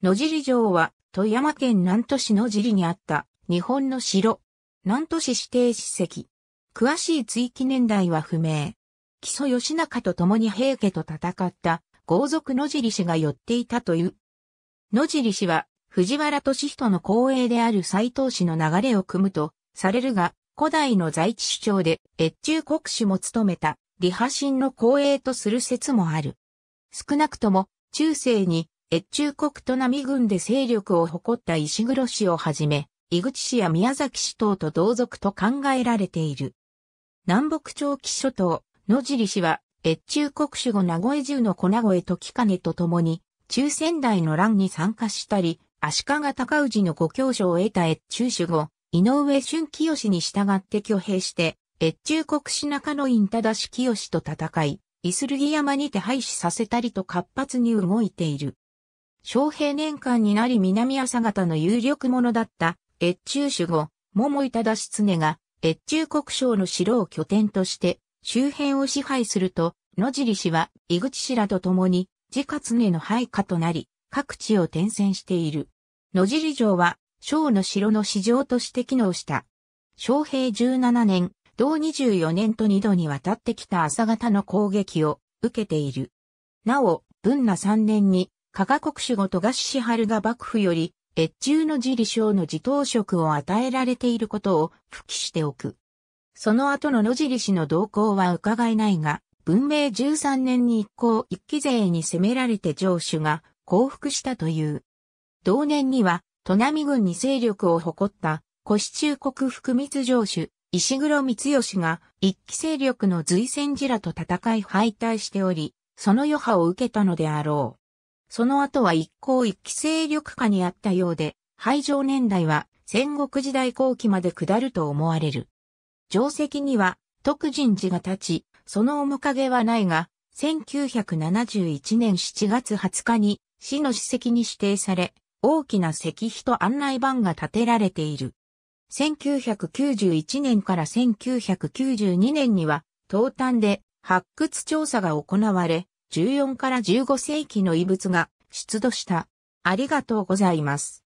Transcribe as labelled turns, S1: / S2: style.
S1: 野尻城は富山県南都市野尻にあった日本の城。南都市指定史跡。詳しい追記年代は不明。木曽義仲と共に平家と戦った豪族野尻氏が寄っていたという。野尻氏は藤原敏人の後衛である斎藤氏の流れを組むとされるが、古代の在地主張で越中国主も務めた李派神の後衛とする説もある。少なくとも中世に越中国と波軍で勢力を誇った石黒氏をはじめ、井口氏や宮崎氏等と同族と考えられている。南北朝期諸島、野尻氏は、越中国主語名古屋中の小名古屋時金と共に、中仙台の乱に参加したり、足利高氏のご教書を得た越中主語、井上春清に従って挙兵して、越中国主中野院正清と戦い、イスルギ山にて廃止させたりと活発に動いている。昌平年間になり南朝方の有力者だった越中守護、桃井忠常が越中国省の城を拠点として周辺を支配すると、野尻氏は井口氏らと共に自家常の配下となり、各地を転戦している。野尻城は、省の城の市場として機能した。昌平17年、同24年と2度にわたってきた朝方の攻撃を受けている。なお、文那3年に加賀国主がしし、は春が幕府より、越中の自理省の自頭職を与えられていることを復帰しておく。その後の野尻氏の動向は伺えないが、文明13年に一行一期勢に攻められて城主が降伏したという。同年には、都軍に勢力を誇った、市中国福光城主、石黒光義が、一期勢力の瑞泉寺らと戦い敗退しており、その余波を受けたのであろう。その後は一向一期勢力下にあったようで、廃城年代は戦国時代後期まで下ると思われる。定石には徳人寺が立ち、その面影はないが、1971年7月20日に市の史跡に指定され、大きな石碑と案内板が建てられている。1991年から1992年には、東端で発掘調査が行われ、14から15世紀の遺物が出土した。ありがとうございます。